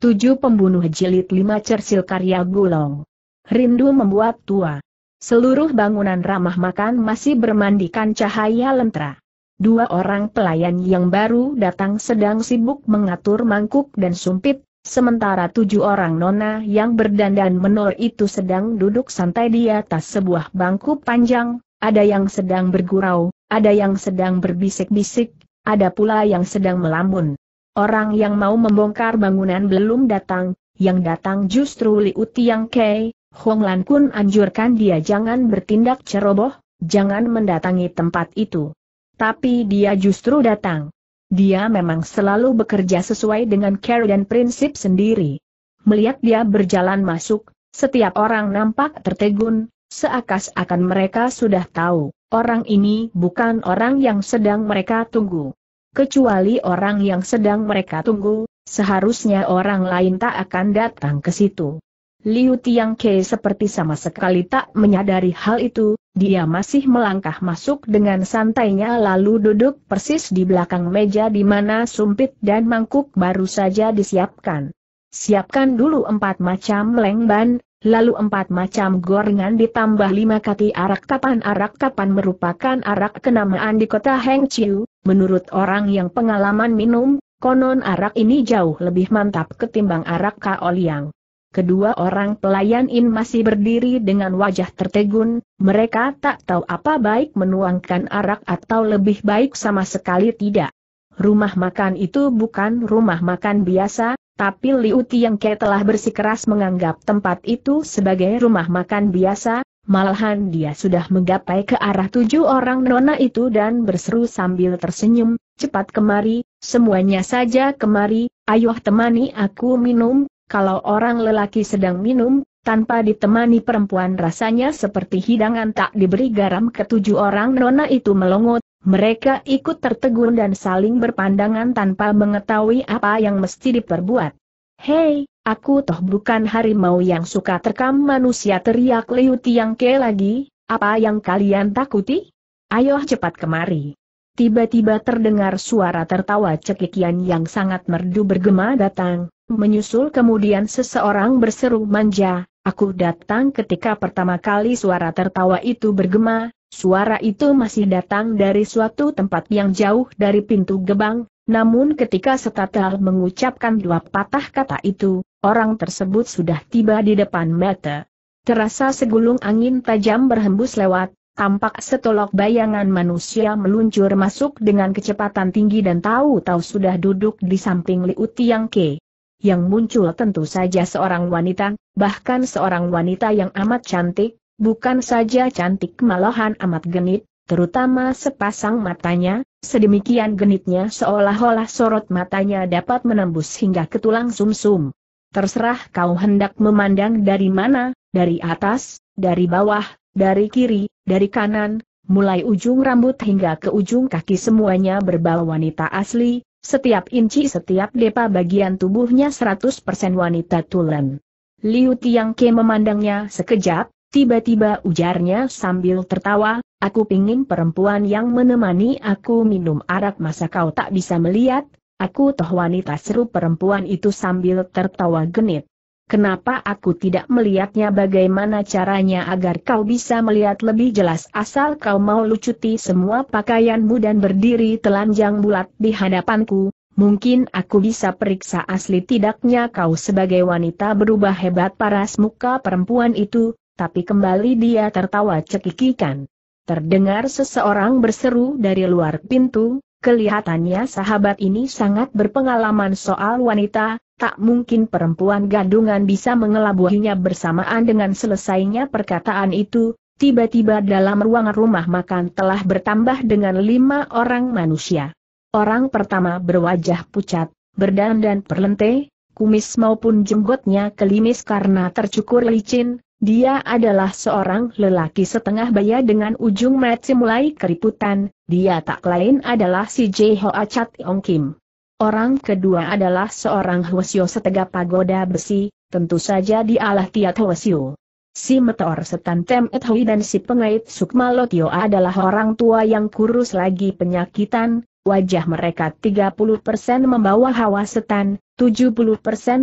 7 Pembunuh Jilid lima Cersil Karya Gulong. Rindu membuat tua. Seluruh bangunan ramah makan masih bermandikan cahaya lentera. Dua orang pelayan yang baru datang sedang sibuk mengatur mangkuk dan sumpit, sementara tujuh orang nona yang berdandan menor itu sedang duduk santai di atas sebuah bangku panjang, ada yang sedang bergurau, ada yang sedang berbisik-bisik, ada pula yang sedang melamun. Orang yang mau membongkar bangunan belum datang, yang datang justru Liu Tiang Kei, Hong Lan Kun anjurkan dia jangan bertindak ceroboh, jangan mendatangi tempat itu. Tapi dia justru datang. Dia memang selalu bekerja sesuai dengan care dan prinsip sendiri. Melihat dia berjalan masuk, setiap orang nampak tertegun, seakas akan mereka sudah tahu, orang ini bukan orang yang sedang mereka tunggu kecuali orang yang sedang mereka tunggu, seharusnya orang lain tak akan datang ke situ. Liu Tiang Ke seperti sama sekali tak menyadari hal itu, dia masih melangkah masuk dengan santainya lalu duduk persis di belakang meja di mana sumpit dan mangkuk baru saja disiapkan. Siapkan dulu empat macam lengban, lalu empat macam gorengan ditambah lima kati arak kapan arak kapan merupakan arak kenamaan di kota Hengqiu, menurut orang yang pengalaman minum, konon arak ini jauh lebih mantap ketimbang arak kaoliang. Kedua orang pelayan In masih berdiri dengan wajah tertegun, mereka tak tahu apa baik menuangkan arak atau lebih baik sama sekali tidak. Rumah makan itu bukan rumah makan biasa, tapi Liu Tiangke telah bersikeras menganggap tempat itu sebagai rumah makan biasa, malahan dia sudah menggapai ke arah tujuh orang nona itu dan berseru sambil tersenyum, cepat kemari, semuanya saja kemari, ayo temani aku minum, kalau orang lelaki sedang minum, tanpa ditemani perempuan rasanya seperti hidangan tak diberi garam ketujuh orang nona itu melongot, mereka ikut tertegun dan saling berpandangan tanpa mengetahui apa yang mesti diperbuat. Hei, aku toh bukan harimau yang suka terkam manusia teriak Liu Tiang Ke lagi, apa yang kalian takuti? Ayo cepat kemari. Tiba-tiba terdengar suara tertawa cekikian yang sangat merdu bergema datang, menyusul kemudian seseorang berseru manja, Aku datang ketika pertama kali suara tertawa itu bergema, suara itu masih datang dari suatu tempat yang jauh dari pintu gebang, namun ketika Setatal mengucapkan dua patah kata itu, orang tersebut sudah tiba di depan mata. Terasa segulung angin tajam berhembus lewat, tampak setolok bayangan manusia meluncur masuk dengan kecepatan tinggi dan tahu-tahu sudah duduk di samping Liu Tiang Ke yang muncul tentu saja seorang wanita, bahkan seorang wanita yang amat cantik, bukan saja cantik malahan amat genit, terutama sepasang matanya, sedemikian genitnya seolah-olah sorot matanya dapat menembus hingga ke tulang sumsum. -sum. Terserah kau hendak memandang dari mana, dari atas, dari bawah, dari kiri, dari kanan, mulai ujung rambut hingga ke ujung kaki semuanya berbau wanita asli, setiap inci setiap depa bagian tubuhnya 100% wanita tulen. Liu Ke memandangnya sekejap, tiba-tiba ujarnya sambil tertawa, aku pingin perempuan yang menemani aku minum arak masa kau tak bisa melihat, aku toh wanita seru perempuan itu sambil tertawa genit. Kenapa aku tidak melihatnya bagaimana caranya agar kau bisa melihat lebih jelas asal kau mau lucuti semua pakaianmu dan berdiri telanjang bulat di hadapanku, Mungkin aku bisa periksa asli tidaknya kau sebagai wanita berubah hebat paras muka perempuan itu, tapi kembali dia tertawa cekikikan. Terdengar seseorang berseru dari luar pintu, kelihatannya sahabat ini sangat berpengalaman soal wanita, tak mungkin perempuan gadungan bisa mengelabuhinya bersamaan dengan selesainya perkataan itu, tiba-tiba dalam ruangan rumah makan telah bertambah dengan lima orang manusia. Orang pertama berwajah pucat, berdandan perlente, kumis maupun jenggotnya kelimis karena tercukur licin, dia adalah seorang lelaki setengah baya dengan ujung mati mulai keriputan, dia tak lain adalah si Jeho Achat Ong Kim. Orang kedua adalah seorang Hwasyo setega pagoda besi, tentu saja dialah Tiat Hwasyo. Si meteor setan Temet Hui dan si pengait Sukma Lotio adalah orang tua yang kurus lagi penyakitan, wajah mereka 30% membawa hawa setan, 70%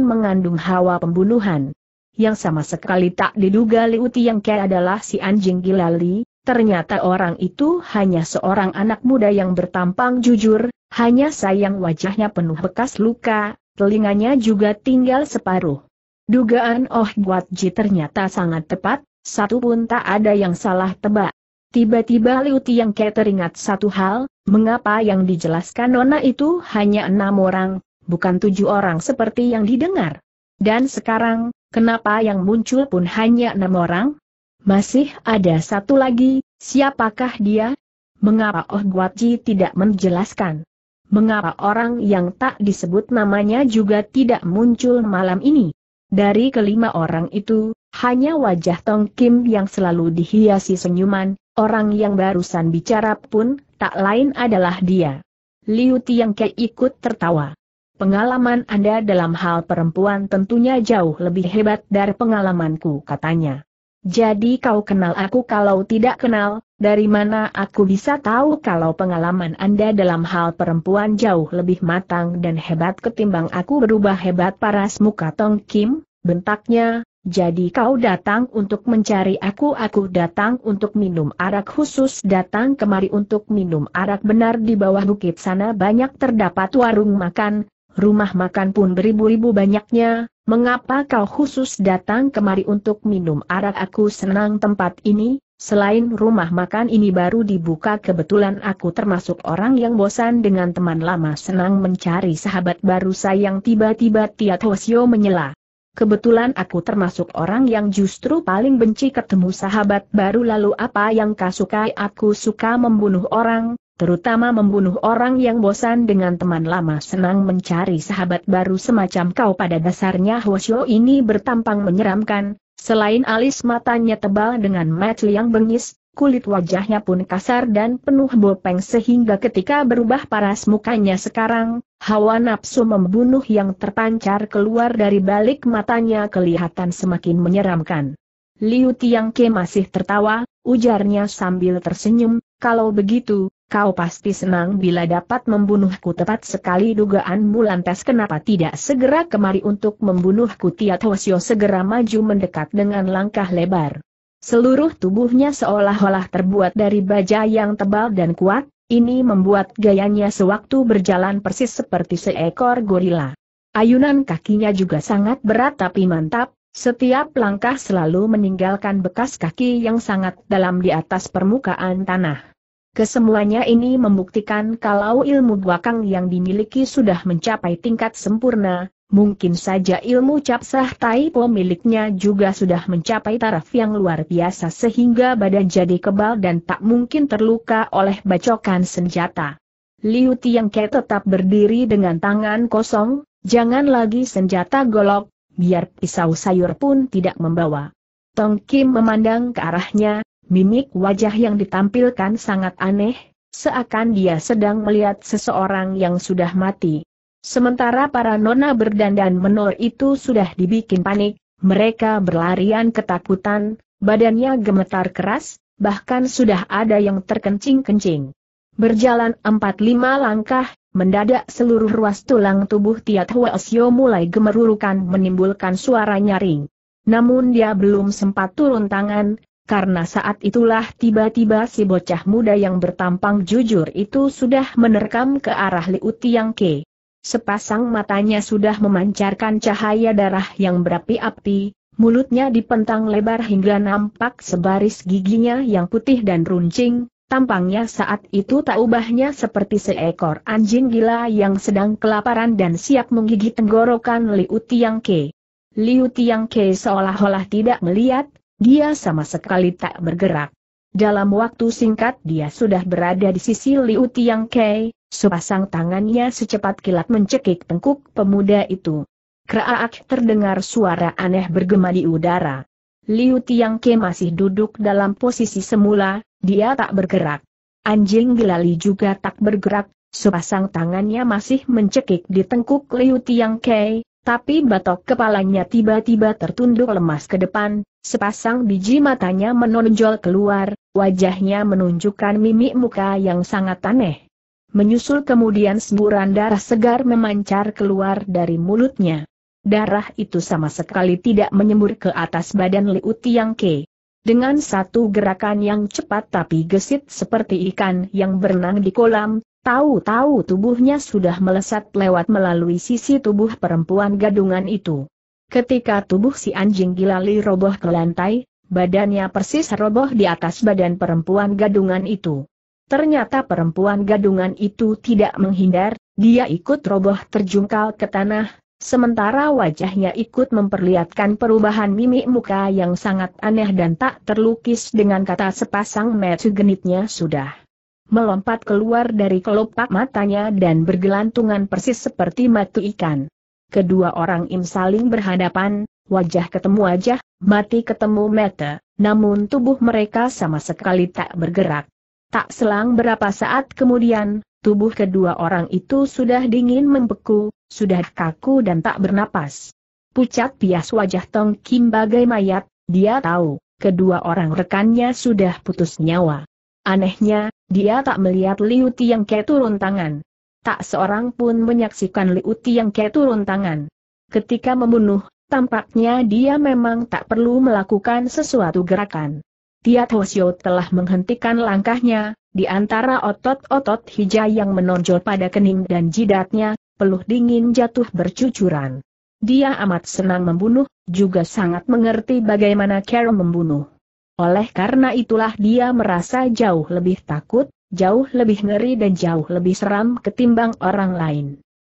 mengandung hawa pembunuhan. Yang sama sekali tak diduga Liu Tiang Ke adalah si anjing gila ternyata orang itu hanya seorang anak muda yang bertampang jujur, hanya sayang wajahnya penuh bekas luka, telinganya juga tinggal separuh. Dugaan Oh Guat Ji ternyata sangat tepat, satu pun tak ada yang salah tebak. Tiba-tiba Liu Tiang Ke teringat satu hal, mengapa yang dijelaskan Nona itu hanya enam orang, bukan tujuh orang seperti yang didengar. Dan sekarang, kenapa yang muncul pun hanya enam orang? Masih ada satu lagi, siapakah dia? Mengapa Oh Guat Ji tidak menjelaskan? mengapa orang yang tak disebut namanya juga tidak muncul malam ini? Dari kelima orang itu, hanya wajah Tong Kim yang selalu dihiasi senyuman, orang yang barusan bicara pun tak lain adalah dia. Liu Tiang Ke ikut tertawa. Pengalaman Anda dalam hal perempuan tentunya jauh lebih hebat dari pengalamanku katanya. Jadi kau kenal aku kalau tidak kenal, dari mana aku bisa tahu kalau pengalaman Anda dalam hal perempuan jauh lebih matang dan hebat ketimbang aku berubah hebat paras muka Tong Kim, bentaknya, jadi kau datang untuk mencari aku aku datang untuk minum arak khusus datang kemari untuk minum arak benar di bawah bukit sana banyak terdapat warung makan, rumah makan pun beribu-ribu banyaknya, mengapa kau khusus datang kemari untuk minum arak aku senang tempat ini, selain rumah makan ini baru dibuka kebetulan aku termasuk orang yang bosan dengan teman lama senang mencari sahabat baru sayang tiba-tiba Tiat Hosio menyela. Kebetulan aku termasuk orang yang justru paling benci ketemu sahabat baru lalu apa yang kau sukai aku suka membunuh orang, terutama membunuh orang yang bosan dengan teman lama senang mencari sahabat baru semacam kau pada dasarnya Hwasyo ini bertampang menyeramkan, selain alis matanya tebal dengan mata yang bengis, kulit wajahnya pun kasar dan penuh bopeng sehingga ketika berubah paras mukanya sekarang, hawa nafsu membunuh yang terpancar keluar dari balik matanya kelihatan semakin menyeramkan. Liu Tiangke masih tertawa, ujarnya sambil tersenyum, kalau begitu, Kau pasti senang bila dapat membunuhku tepat sekali dugaanmu lantas kenapa tidak segera kemari untuk membunuhku Tiat Hosyo segera maju mendekat dengan langkah lebar. Seluruh tubuhnya seolah-olah terbuat dari baja yang tebal dan kuat, ini membuat gayanya sewaktu berjalan persis seperti seekor gorila. Ayunan kakinya juga sangat berat tapi mantap, setiap langkah selalu meninggalkan bekas kaki yang sangat dalam di atas permukaan tanah. Kesemuanya ini membuktikan kalau ilmu buakang yang dimiliki sudah mencapai tingkat sempurna, mungkin saja ilmu capsah tai pemiliknya juga sudah mencapai taraf yang luar biasa sehingga badan jadi kebal dan tak mungkin terluka oleh bacokan senjata. Liu Tiangke tetap berdiri dengan tangan kosong, jangan lagi senjata golok, biar pisau sayur pun tidak membawa. Tong Kim memandang ke arahnya, Mimik wajah yang ditampilkan sangat aneh, seakan dia sedang melihat seseorang yang sudah mati. Sementara para nona berdandan menor itu sudah dibikin panik, mereka berlarian ketakutan, badannya gemetar keras, bahkan sudah ada yang terkencing-kencing. Berjalan empat lima langkah, mendadak seluruh ruas tulang tubuh Tiat Huasyo mulai gemerurukan menimbulkan suara nyaring. Namun dia belum sempat turun tangan, karena saat itulah tiba-tiba si bocah muda yang bertampang jujur itu sudah menerkam ke arah Liu Tiang Ke. Sepasang matanya sudah memancarkan cahaya darah yang berapi-api, mulutnya dipentang lebar hingga nampak sebaris giginya yang putih dan runcing, tampangnya saat itu tak ubahnya seperti seekor anjing gila yang sedang kelaparan dan siap menggigit tenggorokan Liu Tiang Ke. Liu Tiang Ke seolah-olah tidak melihat, dia sama sekali tak bergerak. Dalam waktu singkat dia sudah berada di sisi Liu Tiang Kei, sepasang tangannya secepat kilat mencekik tengkuk pemuda itu. Kraak terdengar suara aneh bergema di udara. Liu Tiang Kei masih duduk dalam posisi semula, dia tak bergerak. Anjing gilali juga tak bergerak, sepasang tangannya masih mencekik di tengkuk Liu Tiang Kei, tapi batok kepalanya tiba-tiba tertunduk lemas ke depan, sepasang biji matanya menonjol keluar, wajahnya menunjukkan mimik muka yang sangat aneh. Menyusul kemudian semburan darah segar memancar keluar dari mulutnya. Darah itu sama sekali tidak menyembur ke atas badan Liu ke. Dengan satu gerakan yang cepat tapi gesit seperti ikan yang berenang di kolam, Tahu-tahu tubuhnya sudah melesat lewat melalui sisi tubuh perempuan gadungan itu. Ketika tubuh si anjing gilali roboh ke lantai, badannya persis roboh di atas badan perempuan gadungan itu. Ternyata perempuan gadungan itu tidak menghindar, dia ikut roboh terjungkal ke tanah, sementara wajahnya ikut memperlihatkan perubahan mimik muka yang sangat aneh dan tak terlukis dengan kata sepasang metu genitnya sudah melompat keluar dari kelopak matanya dan bergelantungan persis seperti mati ikan. Kedua orang im saling berhadapan, wajah ketemu wajah, mati ketemu mata, namun tubuh mereka sama sekali tak bergerak. Tak selang berapa saat kemudian, tubuh kedua orang itu sudah dingin membeku, sudah kaku dan tak bernapas. Pucat pias wajah Tong Kim bagai mayat, dia tahu, kedua orang rekannya sudah putus nyawa. Anehnya, dia tak melihat Liu Tiang Ke turun tangan. Tak seorang pun menyaksikan Liu Tiang Ke turun tangan. Ketika membunuh, tampaknya dia memang tak perlu melakukan sesuatu gerakan. Tiat Hosio telah menghentikan langkahnya, di antara otot-otot hijau yang menonjol pada kening dan jidatnya, peluh dingin jatuh bercucuran. Dia amat senang membunuh, juga sangat mengerti bagaimana Carol membunuh. Oleh karena itulah dia merasa jauh lebih takut, jauh lebih ngeri dan jauh lebih seram ketimbang orang lain.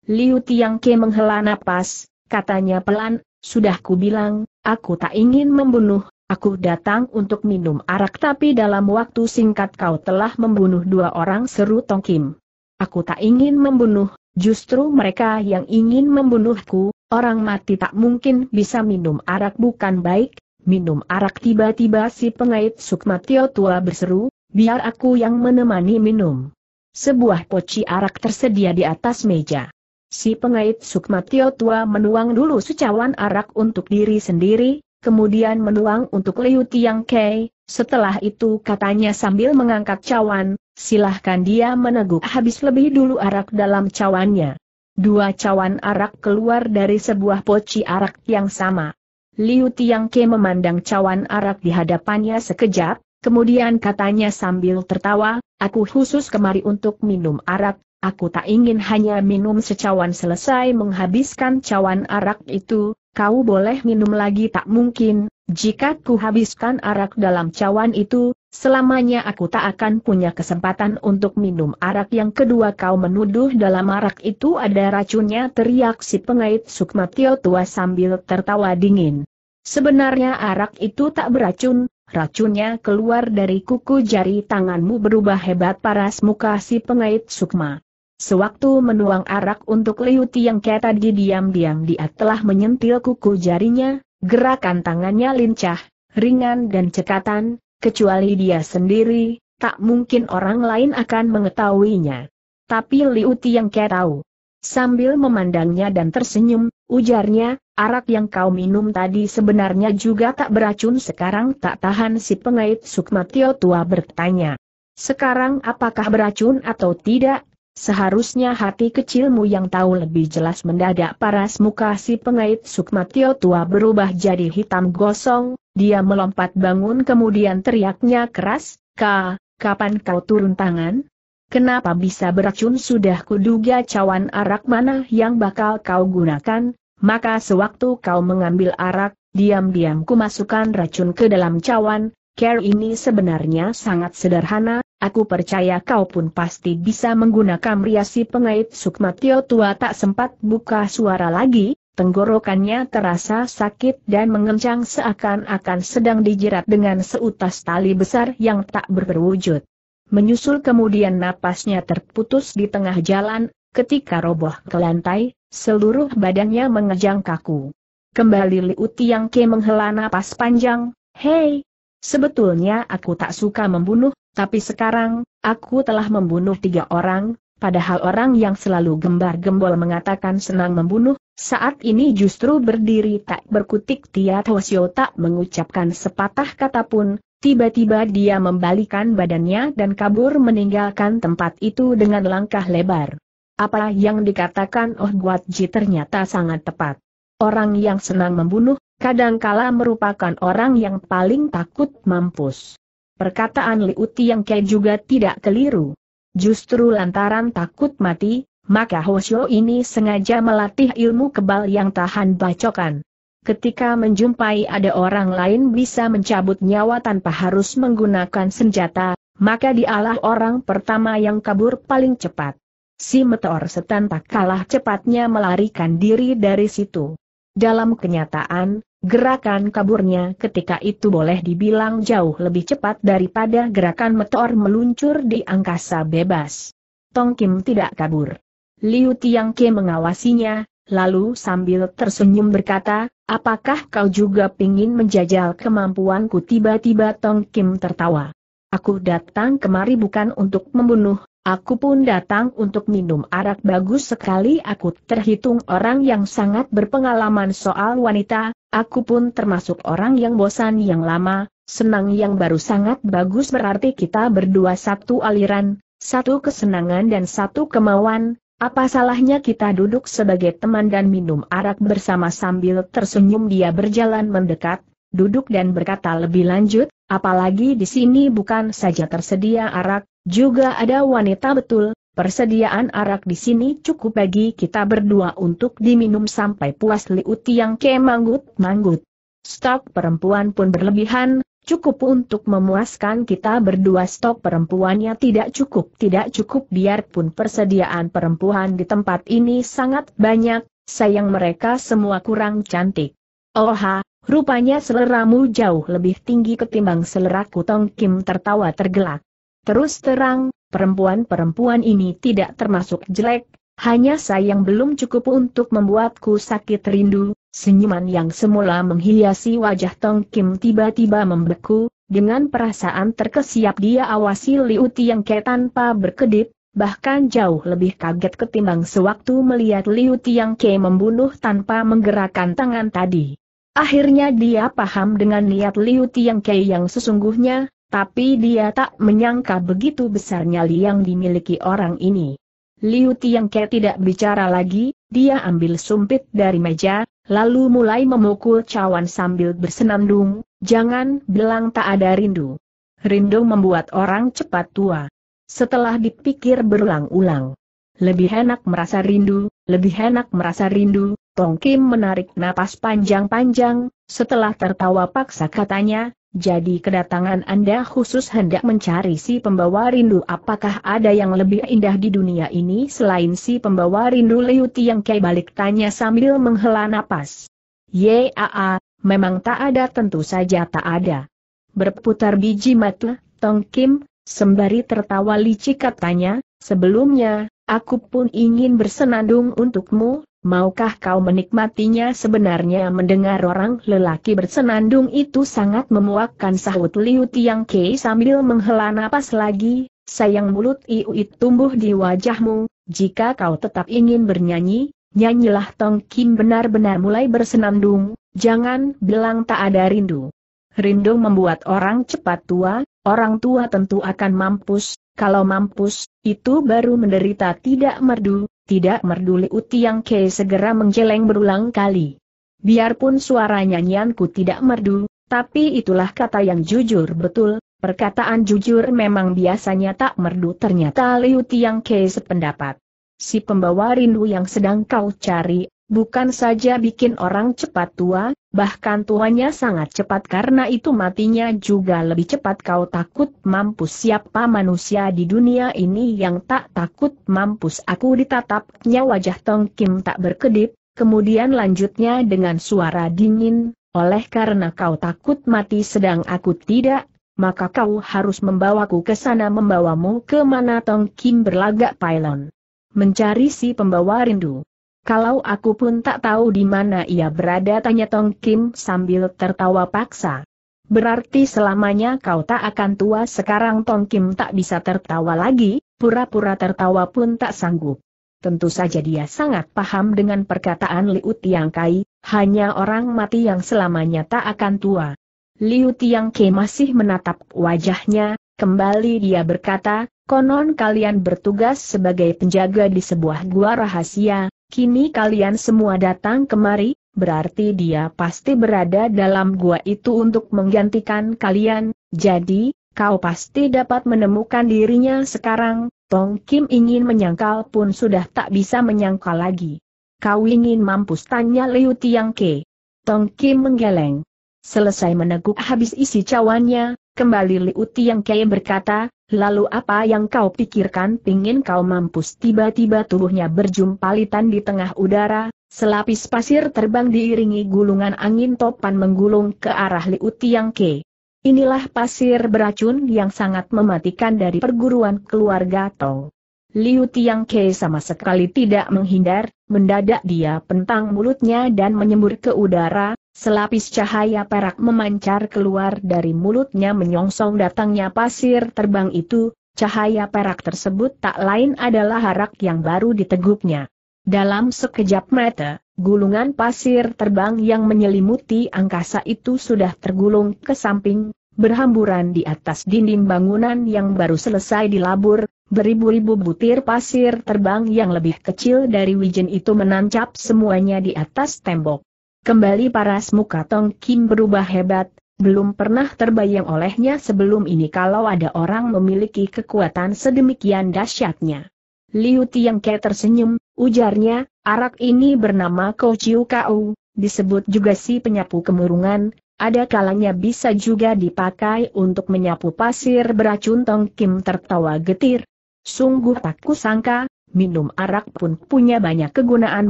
Liu Tiangke menghela napas, katanya pelan, sudah ku bilang, aku tak ingin membunuh, aku datang untuk minum arak tapi dalam waktu singkat kau telah membunuh dua orang seru Tong Kim. Aku tak ingin membunuh, justru mereka yang ingin membunuhku, orang mati tak mungkin bisa minum arak bukan baik, minum arak tiba-tiba si pengait Sukmatio tua berseru, biar aku yang menemani minum. Sebuah poci arak tersedia di atas meja. Si pengait Sukmatio tua menuang dulu secawan arak untuk diri sendiri, kemudian menuang untuk Liu Tiang Kei, setelah itu katanya sambil mengangkat cawan, silahkan dia meneguk habis lebih dulu arak dalam cawannya. Dua cawan arak keluar dari sebuah poci arak yang sama. Liu Tiangke memandang cawan arak di hadapannya sekejap, kemudian katanya sambil tertawa, aku khusus kemari untuk minum arak, aku tak ingin hanya minum secawan selesai menghabiskan cawan arak itu, kau boleh minum lagi tak mungkin, jika ku habiskan arak dalam cawan itu, Selamanya aku tak akan punya kesempatan untuk minum arak yang kedua kau menuduh dalam arak itu ada racunnya teriak si pengait Sukmatio tua sambil tertawa dingin. Sebenarnya arak itu tak beracun, racunnya keluar dari kuku jari tanganmu berubah hebat paras muka si pengait Sukma. Sewaktu menuang arak untuk Liu Tiang Ke tadi diam-diam dia telah menyentil kuku jarinya, gerakan tangannya lincah, ringan dan cekatan, Kecuali dia sendiri, tak mungkin orang lain akan mengetahuinya. Tapi Liu Tiang Ke tahu. Sambil memandangnya dan tersenyum, ujarnya, arak yang kau minum tadi sebenarnya juga tak beracun sekarang tak tahan si pengait Sukmatio tua bertanya. Sekarang apakah beracun atau tidak, Seharusnya hati kecilmu yang tahu lebih jelas mendadak paras muka si pengait Sukmatio tua berubah jadi hitam gosong, dia melompat bangun kemudian teriaknya keras, Ka, kapan kau turun tangan? Kenapa bisa beracun sudah kuduga cawan arak mana yang bakal kau gunakan, maka sewaktu kau mengambil arak, diam-diam ku masukkan racun ke dalam cawan, care ini sebenarnya sangat sederhana, Aku percaya kau pun pasti bisa menggunakan riasi pengait sukma Tua tak sempat buka suara lagi, tenggorokannya terasa sakit dan mengencang seakan-akan sedang dijerat dengan seutas tali besar yang tak berwujud. Menyusul kemudian napasnya terputus di tengah jalan, ketika roboh ke lantai, seluruh badannya mengejang kaku. Kembali Liu Tiang Ke menghela napas panjang, Hei, sebetulnya aku tak suka membunuh, tapi sekarang, aku telah membunuh tiga orang, padahal orang yang selalu gembar-gembol mengatakan senang membunuh, saat ini justru berdiri tak berkutik Tia Tosio tak mengucapkan sepatah kata pun, tiba-tiba dia membalikan badannya dan kabur meninggalkan tempat itu dengan langkah lebar. Apa yang dikatakan Oh Guat Ji ternyata sangat tepat. Orang yang senang membunuh, kadangkala merupakan orang yang paling takut mampus. Perkataan Liu Ke juga tidak keliru. Justru lantaran takut mati, maka Hoshio ini sengaja melatih ilmu kebal yang tahan bacokan. Ketika menjumpai ada orang lain bisa mencabut nyawa tanpa harus menggunakan senjata, maka dialah orang pertama yang kabur paling cepat. Si meteor setan tak kalah cepatnya melarikan diri dari situ. Dalam kenyataan, Gerakan kaburnya ketika itu boleh dibilang jauh lebih cepat daripada gerakan meteor meluncur di angkasa bebas. Tong Kim tidak kabur. Liu Tiangke mengawasinya, lalu sambil tersenyum berkata, apakah kau juga pingin menjajal kemampuanku tiba-tiba Tong Kim tertawa. Aku datang kemari bukan untuk membunuh, Aku pun datang untuk minum arak bagus sekali aku terhitung orang yang sangat berpengalaman soal wanita, aku pun termasuk orang yang bosan yang lama, senang yang baru sangat bagus berarti kita berdua satu aliran, satu kesenangan dan satu kemauan, apa salahnya kita duduk sebagai teman dan minum arak bersama sambil tersenyum dia berjalan mendekat, duduk dan berkata lebih lanjut, apalagi di sini bukan saja tersedia arak, juga ada wanita betul, persediaan arak di sini cukup bagi kita berdua untuk diminum sampai puas liut yang Ke manggut-manggut. Stok perempuan pun berlebihan, cukup untuk memuaskan kita berdua stok perempuannya tidak cukup tidak cukup biarpun persediaan perempuan di tempat ini sangat banyak, sayang mereka semua kurang cantik. Oh ha, rupanya seleramu jauh lebih tinggi ketimbang seleraku Tong Kim tertawa tergelak. Terus terang, perempuan-perempuan ini tidak termasuk jelek, hanya sayang belum cukup untuk membuatku sakit rindu, senyuman yang semula menghiasi wajah Tong Kim tiba-tiba membeku, dengan perasaan terkesiap dia awasi Liu Ke tanpa berkedip, bahkan jauh lebih kaget ketimbang sewaktu melihat Liu Ke membunuh tanpa menggerakkan tangan tadi. Akhirnya dia paham dengan niat Liu Ke yang sesungguhnya, tapi dia tak menyangka begitu besarnya liang dimiliki orang ini. Liu Tiangke tidak bicara lagi, dia ambil sumpit dari meja, lalu mulai memukul cawan sambil bersenandung, jangan bilang tak ada rindu. Rindu membuat orang cepat tua. Setelah dipikir berulang-ulang. Lebih enak merasa rindu, lebih enak merasa rindu, Tong Kim menarik napas panjang-panjang, setelah tertawa paksa katanya, jadi kedatangan Anda khusus hendak mencari si pembawa rindu apakah ada yang lebih indah di dunia ini selain si pembawa rindu Liu yang Kei balik tanya sambil menghela napas. Yaa, memang tak ada tentu saja tak ada. Berputar biji mata, Tong Kim, sembari tertawa licik katanya, sebelumnya, aku pun ingin bersenandung untukmu, Maukah kau menikmatinya sebenarnya mendengar orang lelaki bersenandung itu sangat memuakkan sahut Liu Tiang Kei sambil menghela napas lagi, sayang mulut itu tumbuh di wajahmu, jika kau tetap ingin bernyanyi, nyanyilah Tong Kim benar-benar mulai bersenandung, jangan bilang tak ada rindu. Rindu membuat orang cepat tua, orang tua tentu akan mampus, kalau mampus, itu baru menderita tidak merdu, tidak merduli Yang Ke segera menjeleng berulang kali. Biarpun suara nyanyianku tidak merdu, tapi itulah kata yang jujur betul, perkataan jujur memang biasanya tak merdu ternyata Liu Tiang Ke sependapat. Si pembawa rindu yang sedang kau cari, Bukan saja bikin orang cepat tua, bahkan tuanya sangat cepat karena itu matinya juga lebih cepat kau takut mampus siapa manusia di dunia ini yang tak takut mampus aku ditatapnya wajah Tong Kim tak berkedip, kemudian lanjutnya dengan suara dingin, oleh karena kau takut mati sedang aku tidak, maka kau harus membawaku ke sana membawamu ke mana Tong Kim berlagak pylon. Mencari si pembawa rindu. Kalau aku pun tak tahu di mana ia berada tanya Tong Kim sambil tertawa paksa. Berarti selamanya kau tak akan tua sekarang Tong Kim tak bisa tertawa lagi, pura-pura tertawa pun tak sanggup. Tentu saja dia sangat paham dengan perkataan Liu Tiang Kai, hanya orang mati yang selamanya tak akan tua. Liu Tiang Kai masih menatap wajahnya, kembali dia berkata, konon kalian bertugas sebagai penjaga di sebuah gua rahasia, Kini kalian semua datang kemari, berarti dia pasti berada dalam gua itu untuk menggantikan kalian, jadi, kau pasti dapat menemukan dirinya sekarang, Tong Kim ingin menyangkal pun sudah tak bisa menyangkal lagi. Kau ingin mampus tanya Liu Tiang Ke. Tong Kim menggeleng. Selesai meneguk habis isi cawannya, kembali Liu Tiang Ke berkata, Lalu apa yang kau pikirkan pingin kau mampus tiba-tiba tubuhnya berjumpalitan di tengah udara, selapis pasir terbang diiringi gulungan angin topan menggulung ke arah Liu Tiang Ke. Inilah pasir beracun yang sangat mematikan dari perguruan keluarga Tong. Liu Tiang Ke sama sekali tidak menghindar, mendadak dia pentang mulutnya dan menyembur ke udara, Selapis cahaya perak memancar keluar dari mulutnya menyongsong datangnya pasir terbang itu, cahaya perak tersebut tak lain adalah harak yang baru diteguknya. Dalam sekejap mata, gulungan pasir terbang yang menyelimuti angkasa itu sudah tergulung ke samping, berhamburan di atas dinding bangunan yang baru selesai dilabur, beribu-ribu butir pasir terbang yang lebih kecil dari wijen itu menancap semuanya di atas tembok. Kembali paras muka Tong Kim berubah hebat, belum pernah terbayang olehnya sebelum ini kalau ada orang memiliki kekuatan sedemikian dahsyatnya. Liu ke tersenyum, ujarnya, arak ini bernama Chiu Kau, disebut juga si penyapu kemurungan, ada kalanya bisa juga dipakai untuk menyapu pasir beracun Tong Kim tertawa getir. Sungguh tak kusangka, minum arak pun punya banyak kegunaan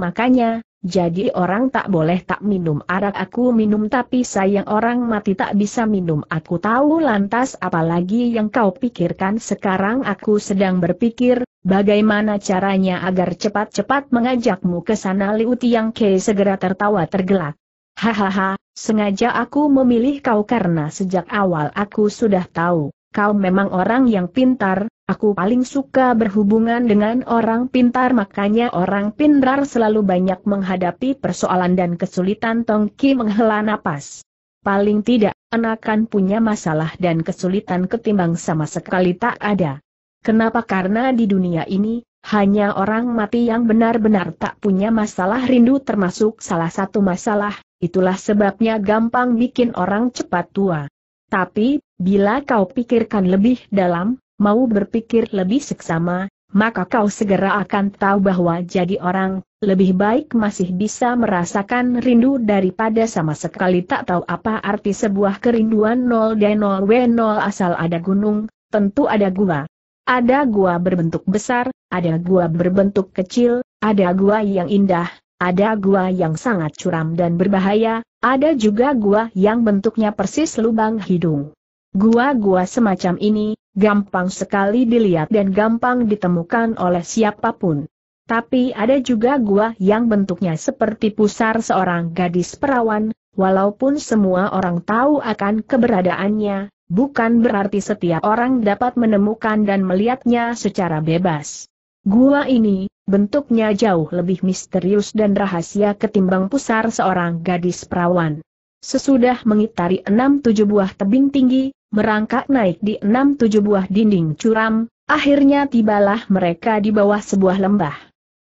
makanya, jadi orang tak boleh tak minum arak aku minum tapi sayang orang mati tak bisa minum aku tahu lantas apalagi yang kau pikirkan sekarang aku sedang berpikir, bagaimana caranya agar cepat-cepat mengajakmu ke sana Liu Tiang Ke segera tertawa tergelak. Hahaha, sengaja aku memilih kau karena sejak awal aku sudah tahu, kau memang orang yang pintar, Aku paling suka berhubungan dengan orang pintar makanya orang pintar selalu banyak menghadapi persoalan dan kesulitan Tongki menghela napas. Paling tidak, enakan punya masalah dan kesulitan ketimbang sama sekali tak ada. Kenapa karena di dunia ini, hanya orang mati yang benar-benar tak punya masalah rindu termasuk salah satu masalah, itulah sebabnya gampang bikin orang cepat tua. Tapi, bila kau pikirkan lebih dalam, mau berpikir lebih seksama, maka kau segera akan tahu bahwa jadi orang, lebih baik masih bisa merasakan rindu daripada sama sekali tak tahu apa arti sebuah kerinduan 0 dan 0 W 0 asal ada gunung, tentu ada gua. Ada gua berbentuk besar, ada gua berbentuk kecil, ada gua yang indah, ada gua yang sangat curam dan berbahaya, ada juga gua yang bentuknya persis lubang hidung. Gua-gua semacam ini, gampang sekali dilihat dan gampang ditemukan oleh siapapun. Tapi ada juga gua yang bentuknya seperti pusar seorang gadis perawan, walaupun semua orang tahu akan keberadaannya, bukan berarti setiap orang dapat menemukan dan melihatnya secara bebas. Gua ini, bentuknya jauh lebih misterius dan rahasia ketimbang pusar seorang gadis perawan. Sesudah mengitari enam tujuh buah tebing tinggi, merangkak naik di enam tujuh buah dinding curam, akhirnya tibalah mereka di bawah sebuah lembah.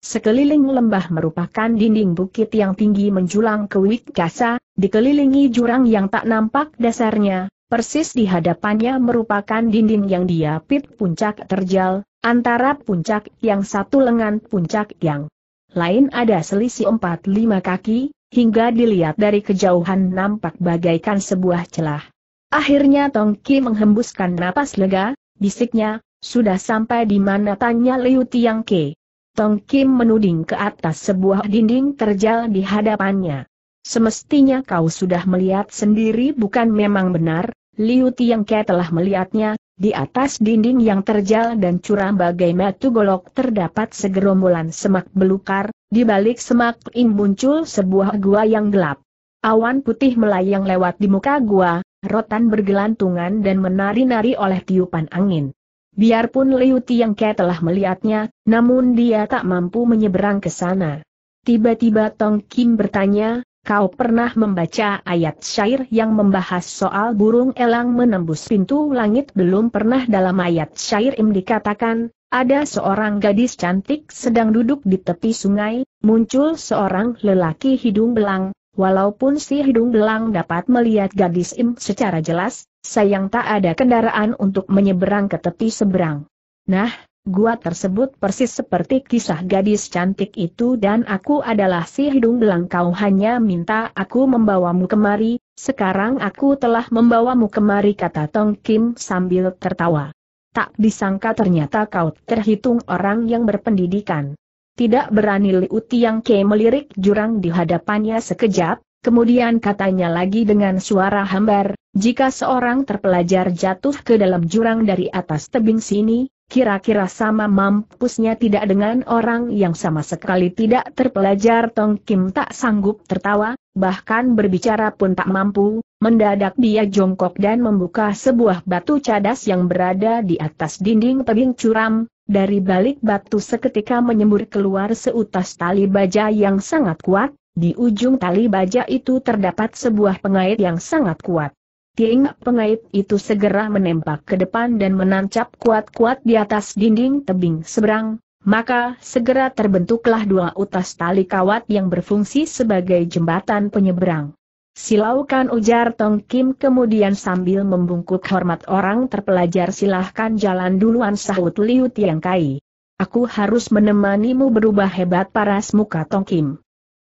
Sekeliling lembah merupakan dinding bukit yang tinggi menjulang ke Wikasa, dikelilingi jurang yang tak nampak dasarnya, persis di hadapannya merupakan dinding yang diapit puncak terjal, antara puncak yang satu lengan puncak yang lain ada selisih empat lima kaki, hingga dilihat dari kejauhan nampak bagaikan sebuah celah. Akhirnya Tong Kim menghembuskan napas lega, bisiknya, sudah sampai di mana tanya Liu Tiang Ke. Tong Kim menuding ke atas sebuah dinding terjal di hadapannya. Semestinya kau sudah melihat sendiri bukan memang benar, Liu Tiang Ke telah melihatnya, di atas dinding yang terjal dan curam bagai metu golok terdapat segerombolan semak belukar, di balik semak ini muncul sebuah gua yang gelap. Awan putih melayang lewat di muka gua, rotan bergelantungan dan menari-nari oleh tiupan angin. Biarpun Liu Tiangke telah melihatnya, namun dia tak mampu menyeberang ke sana. Tiba-tiba Tong Kim bertanya, kau pernah membaca ayat syair yang membahas soal burung elang menembus pintu langit belum pernah dalam ayat syair im dikatakan, ada seorang gadis cantik sedang duduk di tepi sungai, muncul seorang lelaki hidung belang, Walaupun si hidung belang dapat melihat gadis Im secara jelas, sayang tak ada kendaraan untuk menyeberang ke tepi seberang. Nah, gua tersebut persis seperti kisah gadis cantik itu dan aku adalah si hidung belang kau hanya minta aku membawamu kemari, sekarang aku telah membawamu kemari kata Tong Kim sambil tertawa. Tak disangka ternyata kau terhitung orang yang berpendidikan. Tidak berani Liu Tiang Ke melirik jurang di hadapannya sekejap, kemudian katanya lagi dengan suara hambar, jika seorang terpelajar jatuh ke dalam jurang dari atas tebing sini, kira-kira sama mampusnya tidak dengan orang yang sama sekali tidak terpelajar Tong Kim tak sanggup tertawa, bahkan berbicara pun tak mampu, mendadak dia jongkok dan membuka sebuah batu cadas yang berada di atas dinding tebing curam, dari balik batu seketika menyembur keluar seutas tali baja yang sangat kuat, di ujung tali baja itu terdapat sebuah pengait yang sangat kuat. Ting pengait itu segera menembak ke depan dan menancap kuat-kuat di atas dinding tebing seberang, maka segera terbentuklah dua utas tali kawat yang berfungsi sebagai jembatan penyeberang. Silaukan ujar Tong Kim kemudian sambil membungkuk hormat orang terpelajar silahkan jalan duluan sahut Liu Tiang Kai. Aku harus menemanimu berubah hebat paras muka Tong Kim.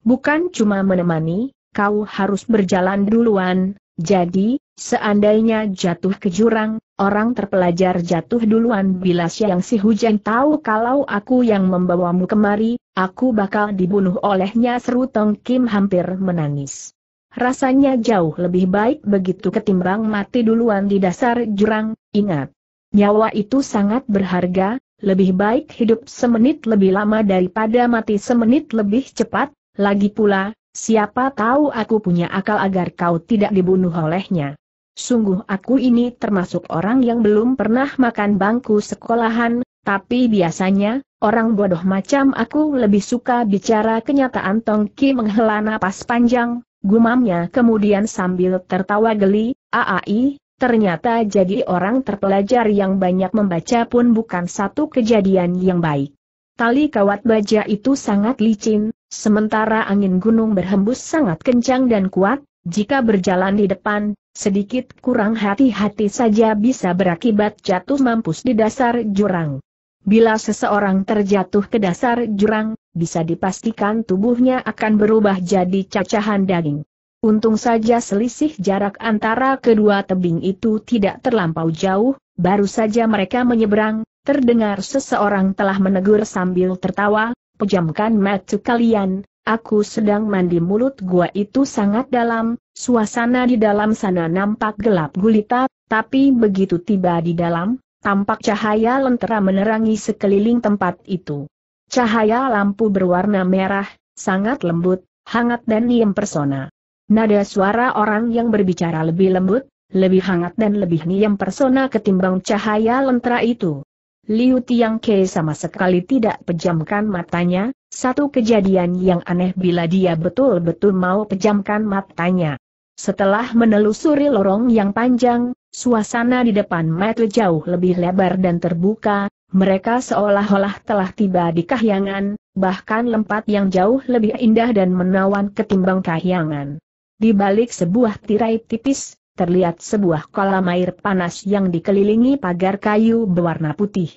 Bukan cuma menemani, kau harus berjalan duluan, jadi, seandainya jatuh ke jurang, orang terpelajar jatuh duluan bila siang si hujan tahu kalau aku yang membawamu kemari, aku bakal dibunuh olehnya seru Tong Kim hampir menangis. Rasanya jauh lebih baik begitu ketimbang mati duluan di dasar jurang, ingat. Nyawa itu sangat berharga, lebih baik hidup semenit lebih lama daripada mati semenit lebih cepat, lagi pula, siapa tahu aku punya akal agar kau tidak dibunuh olehnya. Sungguh aku ini termasuk orang yang belum pernah makan bangku sekolahan, tapi biasanya, orang bodoh macam aku lebih suka bicara kenyataan Tongki menghela napas panjang, Gumamnya kemudian sambil tertawa geli, aai, ternyata jadi orang terpelajar yang banyak membaca pun bukan satu kejadian yang baik. Tali kawat baja itu sangat licin, sementara angin gunung berhembus sangat kencang dan kuat, jika berjalan di depan, sedikit kurang hati-hati saja bisa berakibat jatuh mampus di dasar jurang. Bila seseorang terjatuh ke dasar jurang, bisa dipastikan tubuhnya akan berubah jadi cacahan daging. Untung saja selisih jarak antara kedua tebing itu tidak terlampau jauh, baru saja mereka menyeberang, terdengar seseorang telah menegur sambil tertawa, pejamkan mata kalian, aku sedang mandi mulut gua itu sangat dalam, suasana di dalam sana nampak gelap gulita, tapi begitu tiba di dalam, tampak cahaya lentera menerangi sekeliling tempat itu. Cahaya lampu berwarna merah, sangat lembut, hangat dan persona. Nada suara orang yang berbicara lebih lembut, lebih hangat dan lebih niam persona ketimbang cahaya lentera itu. Liu Tiang Ke sama sekali tidak pejamkan matanya, satu kejadian yang aneh bila dia betul-betul mau pejamkan matanya. Setelah menelusuri lorong yang panjang, suasana di depan mata jauh lebih lebar dan terbuka, mereka seolah-olah telah tiba di kahyangan, bahkan lempat yang jauh lebih indah dan menawan ketimbang kahyangan. Di balik sebuah tirai tipis, terlihat sebuah kolam air panas yang dikelilingi pagar kayu berwarna putih.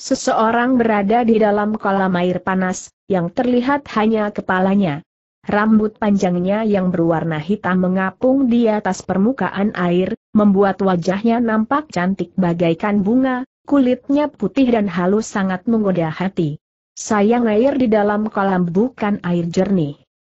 Seseorang berada di dalam kolam air panas, yang terlihat hanya kepalanya. Rambut panjangnya yang berwarna hitam mengapung di atas permukaan air, membuat wajahnya nampak cantik bagaikan bunga, Kulitnya putih dan halus sangat menggoda hati. Sayang air di dalam kolam bukan air jernih.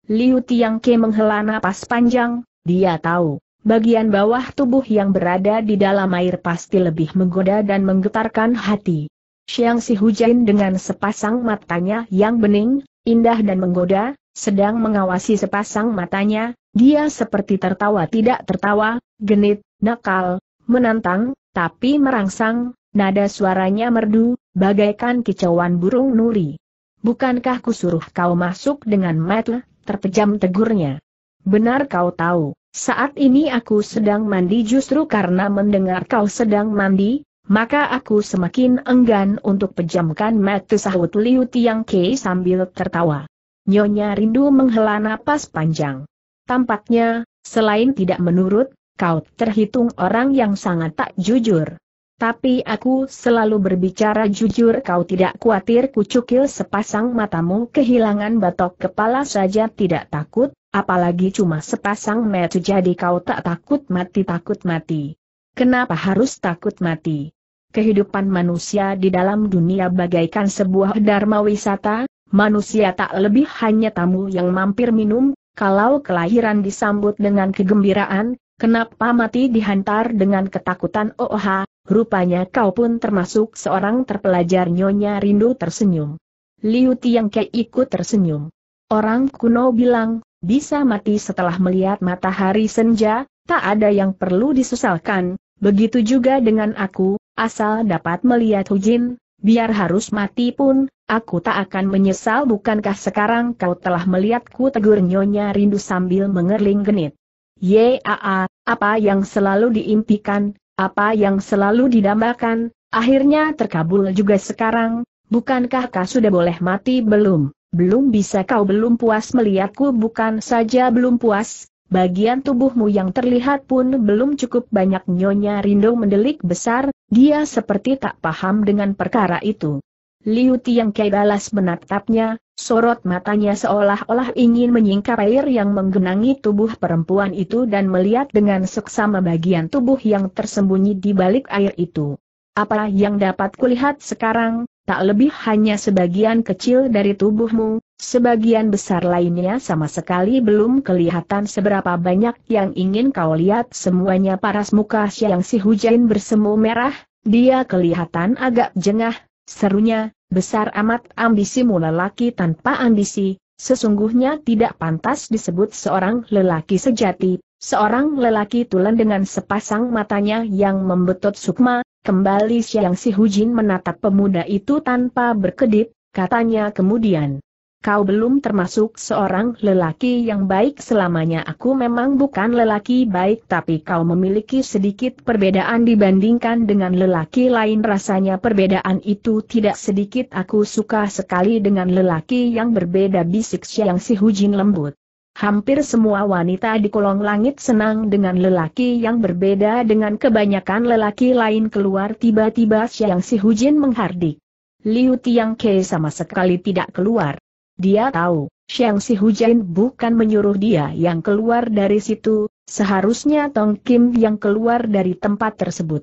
Liu Tiangke menghela napas panjang, dia tahu, bagian bawah tubuh yang berada di dalam air pasti lebih menggoda dan menggetarkan hati. Siang Si hujan dengan sepasang matanya yang bening, indah dan menggoda, sedang mengawasi sepasang matanya, dia seperti tertawa tidak tertawa, genit, nakal, menantang, tapi merangsang, Nada suaranya merdu, bagaikan kicauan burung nuri. Bukankah kusuruh kau masuk dengan metel, terpejam tegurnya. Benar kau tahu, saat ini aku sedang mandi justru karena mendengar kau sedang mandi, maka aku semakin enggan untuk pejamkan mata sahut Liu Tiang Kei sambil tertawa. Nyonya rindu menghela napas panjang. Tampaknya, selain tidak menurut, kau terhitung orang yang sangat tak jujur. Tapi aku selalu berbicara jujur kau tidak khawatir kucukil sepasang matamu kehilangan batok kepala saja tidak takut, apalagi cuma sepasang metu jadi kau tak takut mati takut mati. Kenapa harus takut mati? Kehidupan manusia di dalam dunia bagaikan sebuah dharma wisata, manusia tak lebih hanya tamu yang mampir minum, kalau kelahiran disambut dengan kegembiraan, Kenapa mati dihantar dengan ketakutan OOH, rupanya kau pun termasuk seorang terpelajar Nyonya Rindu tersenyum. Liu Tiang Ke ikut tersenyum. Orang kuno bilang, bisa mati setelah melihat matahari senja, tak ada yang perlu disesalkan, begitu juga dengan aku, asal dapat melihat Hujin, biar harus mati pun, aku tak akan menyesal bukankah sekarang kau telah melihatku tegur Nyonya Rindu sambil mengerling genit. Yaa, apa yang selalu diimpikan, apa yang selalu didambakan, akhirnya terkabul juga sekarang, bukankah kau sudah boleh mati belum? Belum bisa kau belum puas melihatku bukan saja belum puas, bagian tubuhmu yang terlihat pun belum cukup banyak Nyonya Rindo mendelik besar, dia seperti tak paham dengan perkara itu. Liu Tiang Kei balas menatapnya, sorot matanya seolah-olah ingin menyingkap air yang menggenangi tubuh perempuan itu dan melihat dengan seksama bagian tubuh yang tersembunyi di balik air itu. Apa yang dapat kulihat sekarang, tak lebih hanya sebagian kecil dari tubuhmu, sebagian besar lainnya sama sekali belum kelihatan seberapa banyak yang ingin kau lihat semuanya paras muka Siang Si hujan bersemu merah, dia kelihatan agak jengah, Serunya, besar amat ambisimu lelaki tanpa ambisi, sesungguhnya tidak pantas disebut seorang lelaki sejati, seorang lelaki tulen dengan sepasang matanya yang membetot sukma, kembali siang si Hujin menatap pemuda itu tanpa berkedip, katanya kemudian kau belum termasuk seorang lelaki yang baik selamanya aku memang bukan lelaki baik tapi kau memiliki sedikit perbedaan dibandingkan dengan lelaki lain rasanya perbedaan itu tidak sedikit aku suka sekali dengan lelaki yang berbeda bisik yang si Hujin lembut. Hampir semua wanita di kolong langit senang dengan lelaki yang berbeda dengan kebanyakan lelaki lain keluar tiba-tiba Yang si Hujin menghardik. Liu Tiang Ke sama sekali tidak keluar. Dia tahu, Shang Si Hujain bukan menyuruh dia yang keluar dari situ, seharusnya Tong Kim yang keluar dari tempat tersebut.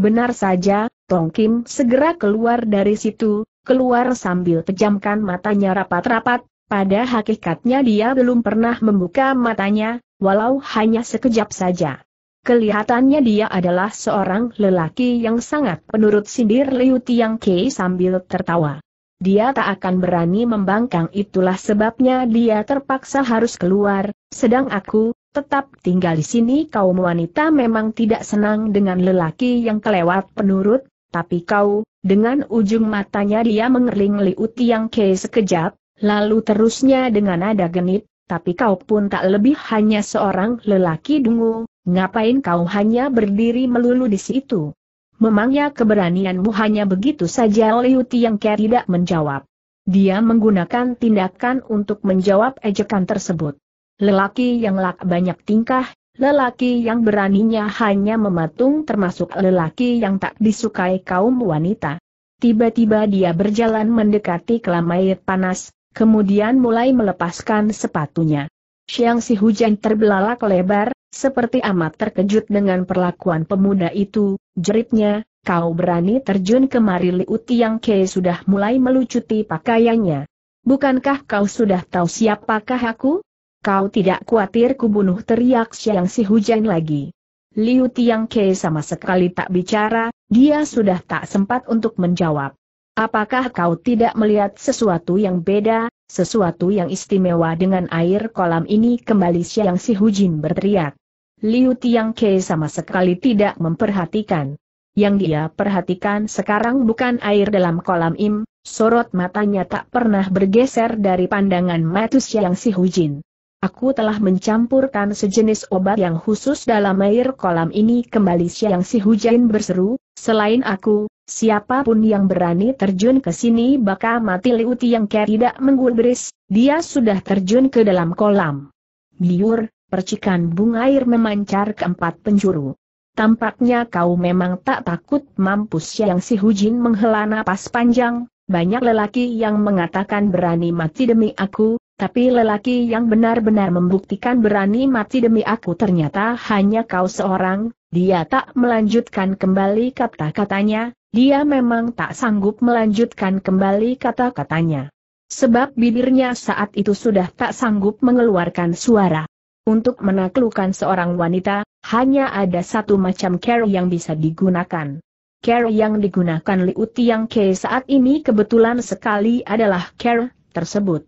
Benar saja, Tong Kim segera keluar dari situ, keluar sambil pejamkan matanya rapat-rapat, pada hakikatnya dia belum pernah membuka matanya, walau hanya sekejap saja. Kelihatannya dia adalah seorang lelaki yang sangat penurut sindir Liu Tiang Kei sambil tertawa. Dia tak akan berani membangkang itulah sebabnya dia terpaksa harus keluar, sedang aku, tetap tinggal di sini kaum wanita memang tidak senang dengan lelaki yang kelewat penurut, tapi kau, dengan ujung matanya dia mengerling liut yang ke sekejap, lalu terusnya dengan nada genit, tapi kau pun tak lebih hanya seorang lelaki dungu, ngapain kau hanya berdiri melulu di situ? Memangnya keberanianmu hanya begitu saja Liu Tiangke tidak menjawab. Dia menggunakan tindakan untuk menjawab ejekan tersebut. Lelaki yang lak banyak tingkah, lelaki yang beraninya hanya mematung termasuk lelaki yang tak disukai kaum wanita. Tiba-tiba dia berjalan mendekati kelamaian panas, kemudian mulai melepaskan sepatunya. Siang si hujan terbelalak lebar, seperti amat terkejut dengan perlakuan pemuda itu, jeritnya, kau berani terjun kemari Liu yang Ke sudah mulai melucuti pakaiannya. Bukankah kau sudah tahu siapakah aku? Kau tidak khawatir kubunuh teriak siang si hujan lagi. Liu Tiang Ke sama sekali tak bicara, dia sudah tak sempat untuk menjawab. Apakah kau tidak melihat sesuatu yang beda, sesuatu yang istimewa dengan air kolam ini kembali siang si Hujin berteriak. Liu Tiang Ke sama sekali tidak memperhatikan. Yang dia perhatikan sekarang bukan air dalam kolam im, sorot matanya tak pernah bergeser dari pandangan Matus Yang Si Hujin. Aku telah mencampurkan sejenis obat yang khusus dalam air kolam ini kembali Siang Si Hujain berseru, selain aku, siapapun yang berani terjun ke sini bakal mati Liu Tiang Ke tidak menggulberis. dia sudah terjun ke dalam kolam. Biur, percikan bunga air memancar ke empat penjuru. Tampaknya kau memang tak takut mampus yang si Hujin menghela napas panjang, banyak lelaki yang mengatakan berani mati demi aku, tapi lelaki yang benar-benar membuktikan berani mati demi aku ternyata hanya kau seorang, dia tak melanjutkan kembali kata-katanya, dia memang tak sanggup melanjutkan kembali kata-katanya. Sebab bibirnya saat itu sudah tak sanggup mengeluarkan suara. Untuk menaklukkan seorang wanita, hanya ada satu macam care yang bisa digunakan. Care yang digunakan Liu Tiang Ke saat ini kebetulan sekali adalah care tersebut.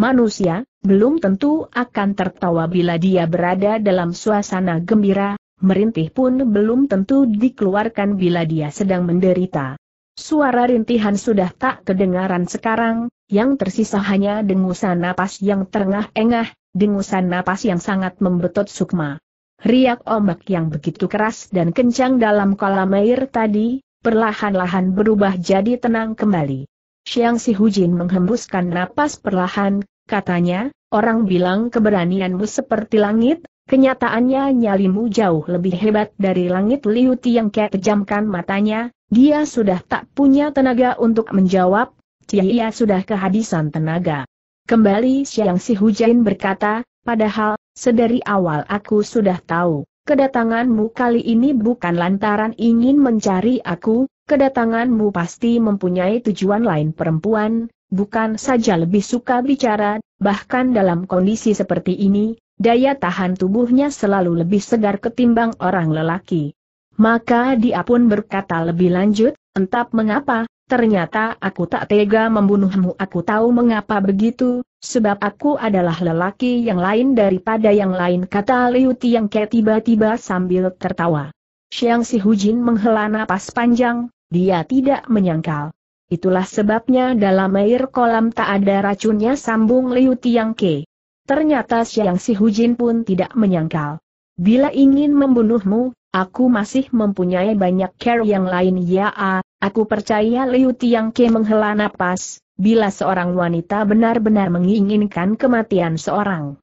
Manusia, belum tentu akan tertawa bila dia berada dalam suasana gembira, merintih pun belum tentu dikeluarkan bila dia sedang menderita. Suara rintihan sudah tak kedengaran sekarang, yang tersisa hanya dengusan napas yang terengah-engah, dengusan napas yang sangat membetot sukma. Riak ombak yang begitu keras dan kencang dalam kolam air tadi, perlahan-lahan berubah jadi tenang kembali. Siang Si Hujin menghembuskan napas perlahan, katanya, orang bilang keberanianmu seperti langit, kenyataannya nyalimu jauh lebih hebat dari langit liuti yang kayak pejamkan matanya, dia sudah tak punya tenaga untuk menjawab, Cia sudah kehabisan tenaga. Kembali siang Si Hujain berkata, padahal, sedari awal aku sudah tahu, kedatanganmu kali ini bukan lantaran ingin mencari aku, kedatanganmu pasti mempunyai tujuan lain perempuan, bukan saja lebih suka bicara, bahkan dalam kondisi seperti ini, daya tahan tubuhnya selalu lebih segar ketimbang orang lelaki. Maka dia pun berkata lebih lanjut, entah mengapa, Ternyata aku tak tega membunuhmu aku tahu mengapa begitu, sebab aku adalah lelaki yang lain daripada yang lain kata Liu Tiang Ke tiba-tiba sambil tertawa. Xiang Si Hujin menghela nafas panjang, dia tidak menyangkal. Itulah sebabnya dalam air kolam tak ada racunnya sambung Liu Tiang Ke. Ternyata Xiang Si Hujin pun tidak menyangkal. Bila ingin membunuhmu, aku masih mempunyai banyak care yang lain ya ah, Aku percaya Liu Tiang menghela napas, bila seorang wanita benar-benar menginginkan kematian seorang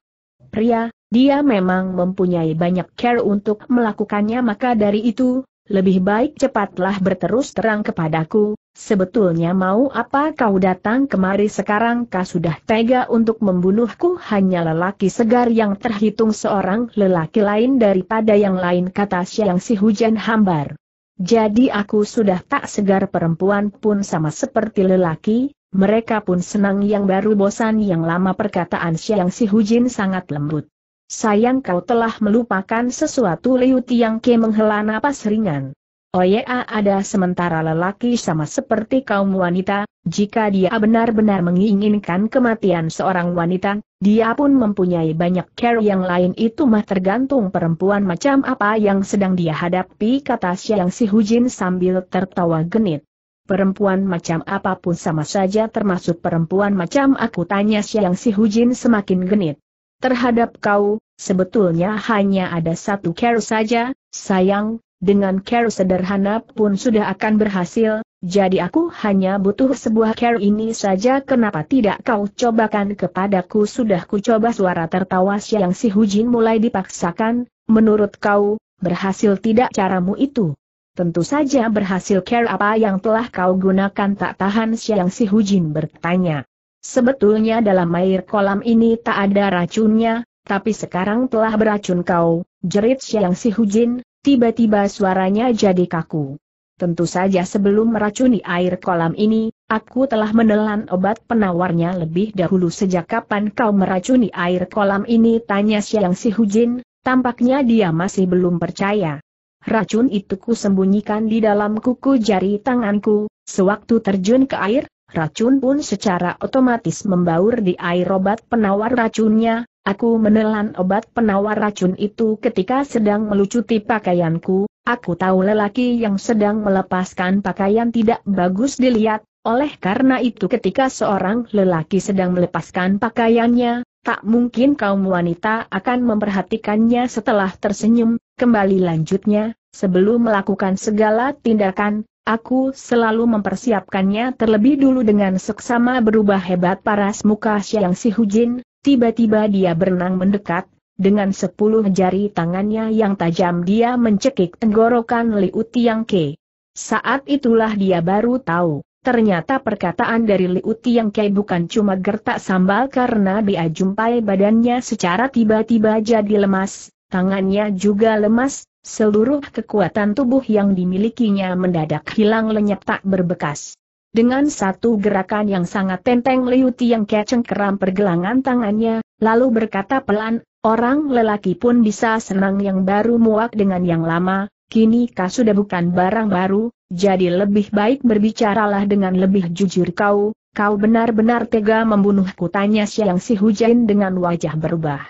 pria, dia memang mempunyai banyak care untuk melakukannya maka dari itu, lebih baik cepatlah berterus terang kepadaku, sebetulnya mau apa kau datang kemari sekarang kau sudah tega untuk membunuhku hanya lelaki segar yang terhitung seorang lelaki lain daripada yang lain kata Siang si hujan hambar. Jadi aku sudah tak segar perempuan pun sama seperti lelaki, mereka pun senang yang baru bosan yang lama perkataan Siang Si Hujin sangat lembut. Sayang kau telah melupakan sesuatu Liu Tiang Ke menghela napas ringan. Oya oh ada sementara lelaki sama seperti kaum wanita, jika dia benar-benar menginginkan kematian seorang wanita, dia pun mempunyai banyak care yang lain itu mah tergantung perempuan macam apa yang sedang dia hadapi kata Siang Si Hujin sambil tertawa genit. Perempuan macam apapun sama saja termasuk perempuan macam aku tanya Siang Si Hujin semakin genit. Terhadap kau, sebetulnya hanya ada satu care saja, sayang, dengan care sederhana pun sudah akan berhasil, jadi aku hanya butuh sebuah care ini saja kenapa tidak kau cobakan kepadaku sudah ku coba suara tertawa yang si Hujin mulai dipaksakan, menurut kau, berhasil tidak caramu itu? Tentu saja berhasil care apa yang telah kau gunakan tak tahan siang si Hujin bertanya. Sebetulnya dalam air kolam ini tak ada racunnya, tapi sekarang telah beracun kau, jerit siang si Hujin, Tiba-tiba suaranya jadi kaku. Tentu saja sebelum meracuni air kolam ini, aku telah menelan obat penawarnya lebih dahulu sejak kapan kau meracuni air kolam ini tanya Siang Si Hujin, tampaknya dia masih belum percaya. Racun itu ku sembunyikan di dalam kuku jari tanganku, sewaktu terjun ke air, racun pun secara otomatis membaur di air obat penawar racunnya, Aku menelan obat penawar racun itu ketika sedang melucuti pakaianku, aku tahu lelaki yang sedang melepaskan pakaian tidak bagus dilihat, oleh karena itu ketika seorang lelaki sedang melepaskan pakaiannya, tak mungkin kaum wanita akan memperhatikannya setelah tersenyum, kembali lanjutnya, sebelum melakukan segala tindakan, aku selalu mempersiapkannya terlebih dulu dengan seksama berubah hebat paras muka Siang Si Hujin, Tiba-tiba dia berenang mendekat, dengan sepuluh jari tangannya yang tajam dia mencekik tenggorokan Liu Tiang Ke. Saat itulah dia baru tahu, ternyata perkataan dari Liu Tiang Ke bukan cuma gertak sambal karena dia jumpai badannya secara tiba-tiba jadi lemas, tangannya juga lemas, seluruh kekuatan tubuh yang dimilikinya mendadak hilang lenyap tak berbekas. Dengan satu gerakan yang sangat tenteng Liu Tiang Ke keram pergelangan tangannya, lalu berkata pelan, orang lelaki pun bisa senang yang baru muak dengan yang lama, kini kau sudah bukan barang baru, jadi lebih baik berbicaralah dengan lebih jujur kau, kau benar-benar tega membunuhku tanya Siang Si hujan dengan wajah berubah.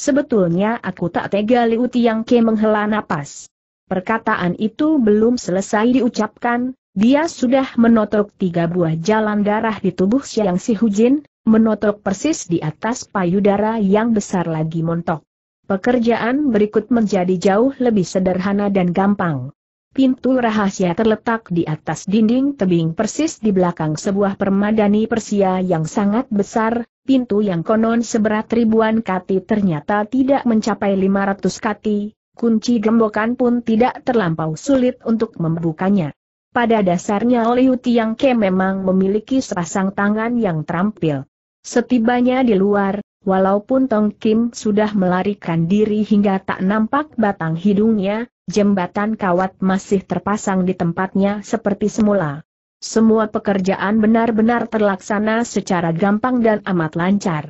Sebetulnya aku tak tega Liu Tiang Ke menghela nafas. Perkataan itu belum selesai diucapkan, dia sudah menotok tiga buah jalan darah di tubuh Siang Si Hujin, menotok persis di atas payudara yang besar lagi montok. Pekerjaan berikut menjadi jauh lebih sederhana dan gampang. Pintu rahasia terletak di atas dinding tebing persis di belakang sebuah permadani Persia yang sangat besar, pintu yang konon seberat ribuan kati ternyata tidak mencapai 500 kati, kunci gembokan pun tidak terlampau sulit untuk membukanya. Pada dasarnya Liu Tiang Ke memang memiliki sepasang tangan yang terampil. Setibanya di luar, walaupun Tong Kim sudah melarikan diri hingga tak nampak batang hidungnya, jembatan kawat masih terpasang di tempatnya seperti semula. Semua pekerjaan benar-benar terlaksana secara gampang dan amat lancar.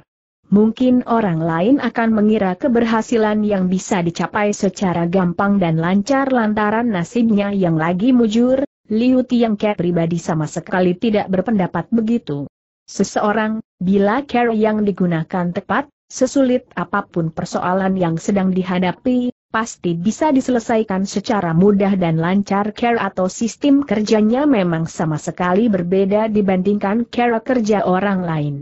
Mungkin orang lain akan mengira keberhasilan yang bisa dicapai secara gampang dan lancar lantaran nasibnya yang lagi mujur, Liu Tiangke pribadi sama sekali tidak berpendapat begitu. Seseorang, bila care yang digunakan tepat, sesulit apapun persoalan yang sedang dihadapi, pasti bisa diselesaikan secara mudah dan lancar care atau sistem kerjanya memang sama sekali berbeda dibandingkan care kerja orang lain.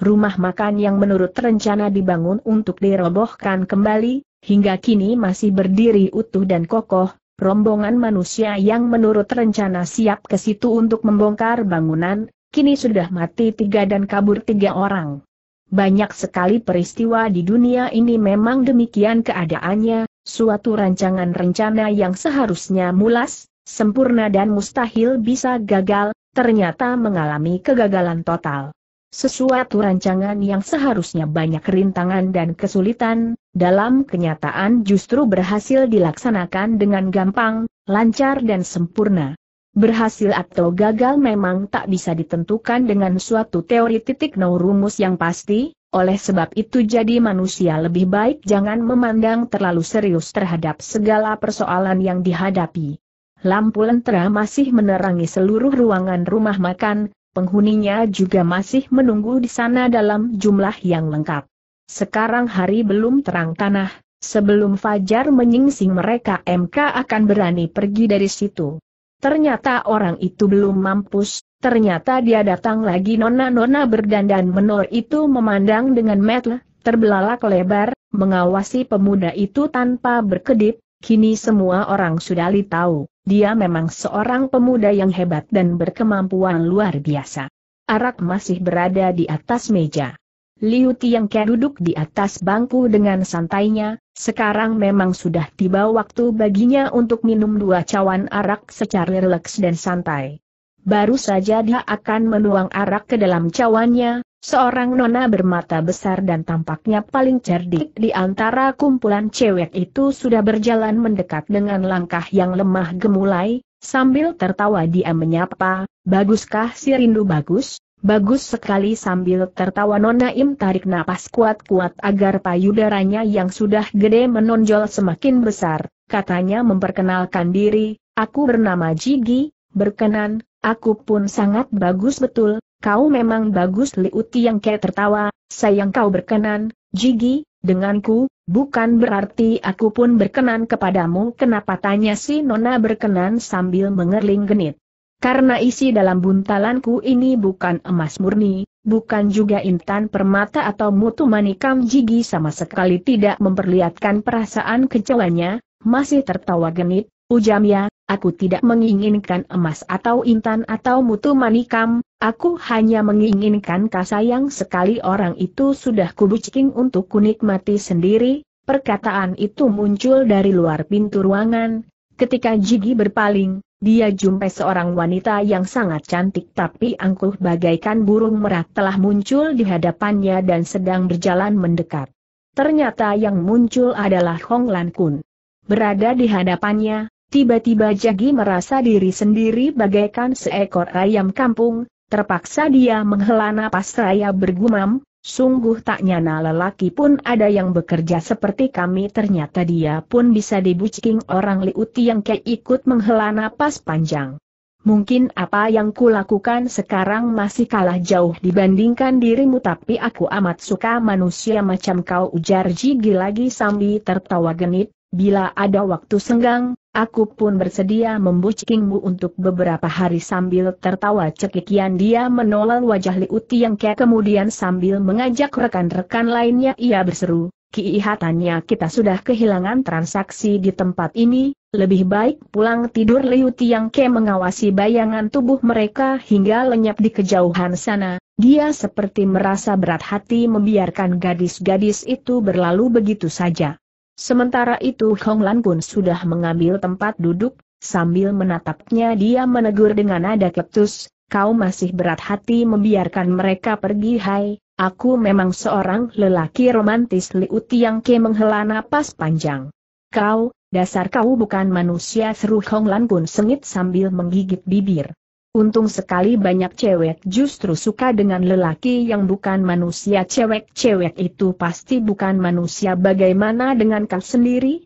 Rumah makan yang menurut rencana dibangun untuk dirobohkan kembali, hingga kini masih berdiri utuh dan kokoh, rombongan manusia yang menurut rencana siap ke situ untuk membongkar bangunan, kini sudah mati tiga dan kabur tiga orang. Banyak sekali peristiwa di dunia ini memang demikian keadaannya, suatu rancangan rencana yang seharusnya mulas, sempurna dan mustahil bisa gagal, ternyata mengalami kegagalan total. Sesuatu rancangan yang seharusnya banyak rintangan dan kesulitan, dalam kenyataan justru berhasil dilaksanakan dengan gampang, lancar dan sempurna. Berhasil atau gagal memang tak bisa ditentukan dengan suatu teori titik no rumus yang pasti, oleh sebab itu jadi manusia lebih baik jangan memandang terlalu serius terhadap segala persoalan yang dihadapi. Lampu lentera masih menerangi seluruh ruangan rumah makan, penghuninya juga masih menunggu di sana dalam jumlah yang lengkap. Sekarang hari belum terang tanah, sebelum Fajar menyingsing mereka MK akan berani pergi dari situ. Ternyata orang itu belum mampus, ternyata dia datang lagi nona-nona berdandan menor itu memandang dengan metel, terbelalak lebar, mengawasi pemuda itu tanpa berkedip, kini semua orang sudah tahu. Dia memang seorang pemuda yang hebat dan berkemampuan luar biasa. Arak masih berada di atas meja. Liu Tiangke duduk di atas bangku dengan santainya, sekarang memang sudah tiba waktu baginya untuk minum dua cawan arak secara rileks dan santai. Baru saja dia akan menuang arak ke dalam cawannya, Seorang nona bermata besar dan tampaknya paling cerdik di antara kumpulan cewek itu sudah berjalan mendekat dengan langkah yang lemah gemulai, sambil tertawa dia menyapa, baguskah si rindu bagus? Bagus sekali sambil tertawa Nona Im tarik napas kuat-kuat agar payudaranya yang sudah gede menonjol semakin besar, katanya memperkenalkan diri, aku bernama Jigi, berkenan, aku pun sangat bagus betul, kau memang bagus Liuti yang kayak tertawa, sayang kau berkenan, Jigi, denganku, bukan berarti aku pun berkenan kepadamu kenapa tanya si Nona berkenan sambil mengerling genit. Karena isi dalam buntalanku ini bukan emas murni, bukan juga intan permata atau mutu manikam Jigi sama sekali tidak memperlihatkan perasaan kecewanya, masih tertawa genit, ujamnya, aku tidak menginginkan emas atau intan atau mutu manikam, Aku hanya menginginkan kasih kasayang sekali orang itu sudah kubuciking untuk kunikmati sendiri, perkataan itu muncul dari luar pintu ruangan, ketika Jigi berpaling, dia jumpai seorang wanita yang sangat cantik tapi angkuh bagaikan burung merak telah muncul di hadapannya dan sedang berjalan mendekat. Ternyata yang muncul adalah Hong Lan Kun. Berada di hadapannya, tiba-tiba Jagi merasa diri sendiri bagaikan seekor ayam kampung, Terpaksa dia menghela napas raya bergumam, sungguh tak nyana lelaki pun ada yang bekerja seperti kami ternyata dia pun bisa dibucking orang liuti yang ikut menghela napas panjang. Mungkin apa yang kulakukan sekarang masih kalah jauh dibandingkan dirimu tapi aku amat suka manusia macam kau ujar Jigi lagi sambil tertawa genit, Bila ada waktu senggang, aku pun bersedia membucingmu untuk beberapa hari sambil tertawa cekikian dia menolak wajah yang Ke kemudian sambil mengajak rekan-rekan lainnya ia berseru, kiihatannya kita sudah kehilangan transaksi di tempat ini, lebih baik pulang tidur yang Ke mengawasi bayangan tubuh mereka hingga lenyap di kejauhan sana, dia seperti merasa berat hati membiarkan gadis-gadis itu berlalu begitu saja. Sementara itu Hong Lan pun sudah mengambil tempat duduk, sambil menatapnya dia menegur dengan nada ketus, kau masih berat hati membiarkan mereka pergi hai, aku memang seorang lelaki romantis Liu Tiang Ke menghela napas panjang. Kau, dasar kau bukan manusia seru Hong Lan pun sengit sambil menggigit bibir. Untung sekali banyak cewek justru suka dengan lelaki yang bukan manusia cewek-cewek itu pasti bukan manusia bagaimana dengan kau sendiri?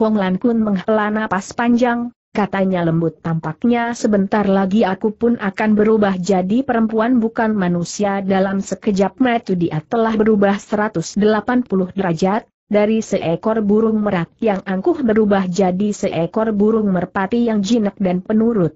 Hong Lan Kun menghela napas panjang, katanya lembut tampaknya sebentar lagi aku pun akan berubah jadi perempuan bukan manusia dalam sekejap metu dia telah berubah 180 derajat, dari seekor burung merak yang angkuh berubah jadi seekor burung merpati yang jinak dan penurut.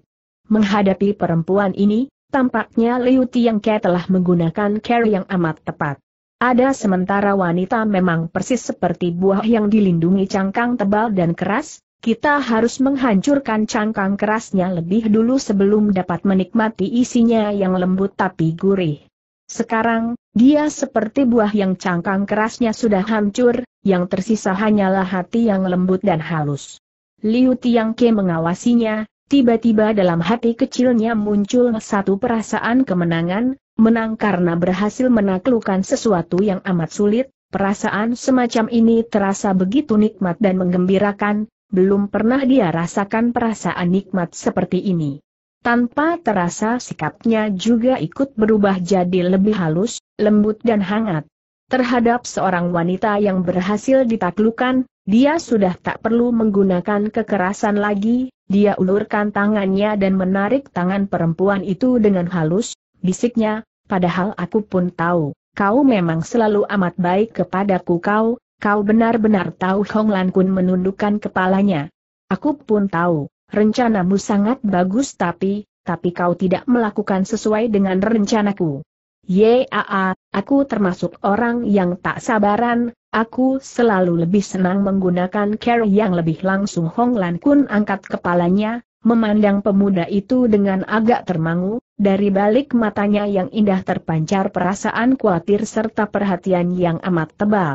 Menghadapi perempuan ini, tampaknya Liu Tiangke telah menggunakan care yang amat tepat. Ada sementara wanita memang persis seperti buah yang dilindungi cangkang tebal dan keras, kita harus menghancurkan cangkang kerasnya lebih dulu sebelum dapat menikmati isinya yang lembut tapi gurih. Sekarang, dia seperti buah yang cangkang kerasnya sudah hancur, yang tersisa hanyalah hati yang lembut dan halus. Liu Tiangke mengawasinya, Tiba-tiba dalam hati kecilnya muncul satu perasaan kemenangan, menang karena berhasil menaklukkan sesuatu yang amat sulit, perasaan semacam ini terasa begitu nikmat dan menggembirakan, belum pernah dia rasakan perasaan nikmat seperti ini. Tanpa terasa sikapnya juga ikut berubah jadi lebih halus, lembut dan hangat. Terhadap seorang wanita yang berhasil ditaklukan. Dia sudah tak perlu menggunakan kekerasan lagi, dia ulurkan tangannya dan menarik tangan perempuan itu dengan halus, bisiknya, padahal aku pun tahu, kau memang selalu amat baik kepadaku kau, kau benar-benar tahu Hong Lan Kun menundukkan kepalanya. Aku pun tahu, rencanamu sangat bagus tapi, tapi kau tidak melakukan sesuai dengan rencanaku. Yaa, aku termasuk orang yang tak sabaran, Aku selalu lebih senang menggunakan care yang lebih langsung Hong Lan Kun angkat kepalanya, memandang pemuda itu dengan agak termangu, dari balik matanya yang indah terpancar perasaan khawatir serta perhatian yang amat tebal.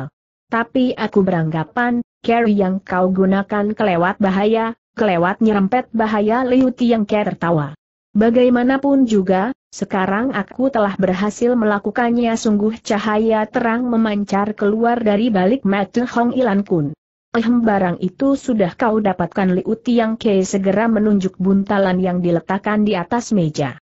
Tapi aku beranggapan, care yang kau gunakan kelewat bahaya, kelewat nyerempet bahaya Liu Tiang Care tertawa. Bagaimanapun juga, sekarang aku telah berhasil melakukannya sungguh cahaya terang memancar keluar dari balik mata Hong Ilan Kun. Ehem barang itu sudah kau dapatkan Liu Tiang Ke segera menunjuk buntalan yang diletakkan di atas meja.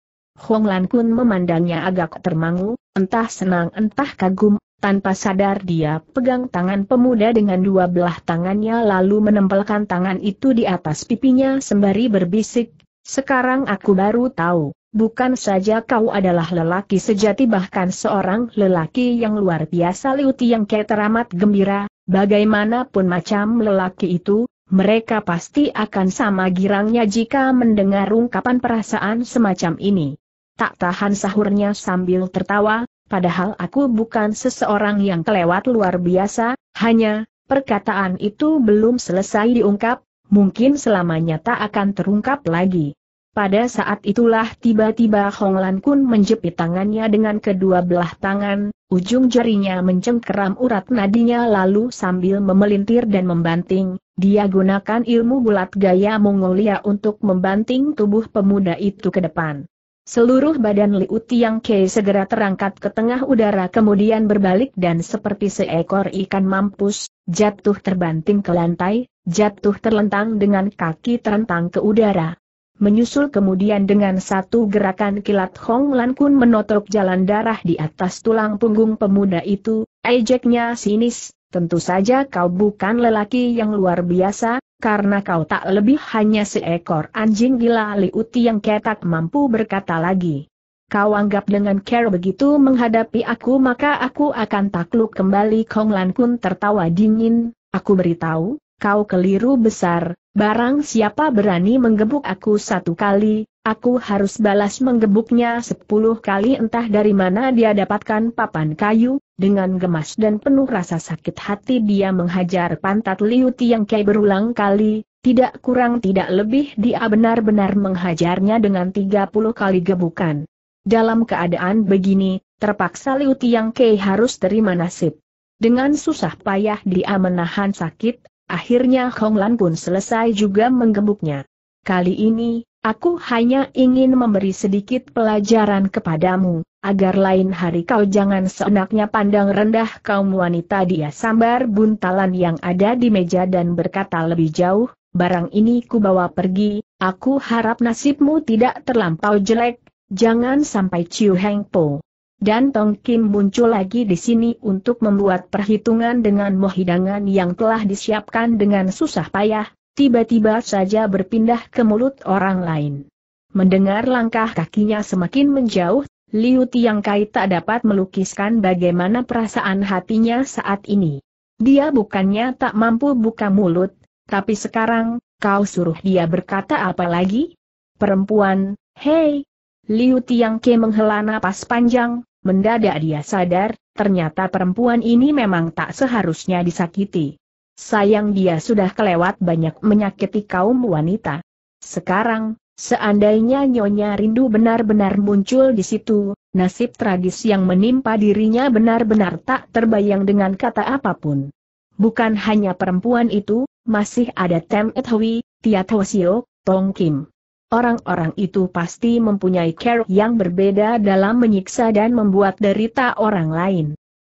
Hong Lan Kun memandangnya agak termangu, entah senang entah kagum, tanpa sadar dia pegang tangan pemuda dengan dua belah tangannya lalu menempelkan tangan itu di atas pipinya sembari berbisik, sekarang aku baru tahu Bukan saja kau adalah lelaki sejati bahkan seorang lelaki yang luar biasa Liu yang Ke teramat gembira, bagaimanapun macam lelaki itu, mereka pasti akan sama girangnya jika mendengar ungkapan perasaan semacam ini. Tak tahan sahurnya sambil tertawa, padahal aku bukan seseorang yang kelewat luar biasa, hanya, perkataan itu belum selesai diungkap, mungkin selamanya tak akan terungkap lagi. Pada saat itulah tiba-tiba Hong Lan Kun menjepit tangannya dengan kedua belah tangan, ujung jarinya mencengkeram urat nadinya lalu sambil memelintir dan membanting, dia gunakan ilmu bulat gaya Mongolia untuk membanting tubuh pemuda itu ke depan. Seluruh badan Liu Tiang Kei segera terangkat ke tengah udara kemudian berbalik dan seperti seekor ikan mampus, jatuh terbanting ke lantai, jatuh terlentang dengan kaki terentang ke udara. Menyusul kemudian dengan satu gerakan kilat Hong Lan Kun menotok jalan darah di atas tulang punggung pemuda itu, ejeknya sinis, tentu saja kau bukan lelaki yang luar biasa, karena kau tak lebih hanya seekor anjing gila liuti yang ketak mampu berkata lagi. Kau anggap dengan care begitu menghadapi aku maka aku akan takluk kembali Kong Lan Kun tertawa dingin, aku beritahu, kau keliru besar, barang siapa berani menggebuk aku satu kali, aku harus balas menggebuknya sepuluh kali entah dari mana dia dapatkan papan kayu, dengan gemas dan penuh rasa sakit hati dia menghajar pantat Liu Tiang Kei berulang kali, tidak kurang tidak lebih dia benar-benar menghajarnya dengan tiga puluh kali gebukan. Dalam keadaan begini, terpaksa Liu Tiang Kei harus terima nasib. Dengan susah payah dia menahan sakit, Akhirnya Hong Lan pun selesai juga menggembuknya. Kali ini, aku hanya ingin memberi sedikit pelajaran kepadamu, agar lain hari kau jangan seenaknya pandang rendah kaum wanita dia sambar buntalan yang ada di meja dan berkata lebih jauh, barang ini ku bawa pergi, aku harap nasibmu tidak terlampau jelek, jangan sampai Ciu Heng Po dan Tong Kim muncul lagi di sini untuk membuat perhitungan dengan mohidangan yang telah disiapkan dengan susah payah, tiba-tiba saja berpindah ke mulut orang lain. Mendengar langkah kakinya semakin menjauh, Liu Tiangkai tak dapat melukiskan bagaimana perasaan hatinya saat ini. Dia bukannya tak mampu buka mulut, tapi sekarang, kau suruh dia berkata apa lagi? Perempuan, hei, Liu Tiangke menghela napas panjang, mendadak dia sadar, ternyata perempuan ini memang tak seharusnya disakiti. Sayang dia sudah kelewat banyak menyakiti kaum wanita. Sekarang, seandainya Nyonya Rindu benar-benar muncul di situ, nasib tragis yang menimpa dirinya benar-benar tak terbayang dengan kata apapun. Bukan hanya perempuan itu, masih ada Tem Et Hui, Tia Tosio, Tong Kim. Orang-orang itu pasti mempunyai cara yang berbeda dalam menyiksa dan membuat derita orang lain.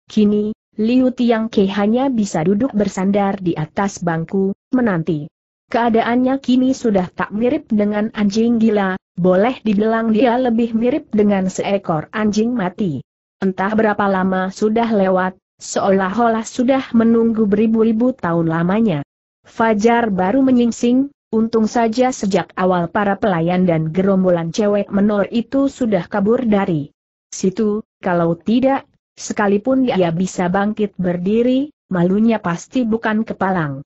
Kini, Liu Tiang Ke hanya bisa duduk bersandar di atas bangku, menanti. Keadaannya kini sudah tak mirip dengan anjing gila, boleh dibilang dia lebih mirip dengan seekor anjing mati. Entah berapa lama sudah lewat, seolah-olah sudah menunggu beribu-ribu tahun lamanya. Fajar baru menyingsing, Untung saja sejak awal para pelayan dan gerombolan cewek menor itu sudah kabur dari situ, kalau tidak, sekalipun dia bisa bangkit berdiri, malunya pasti bukan kepalang.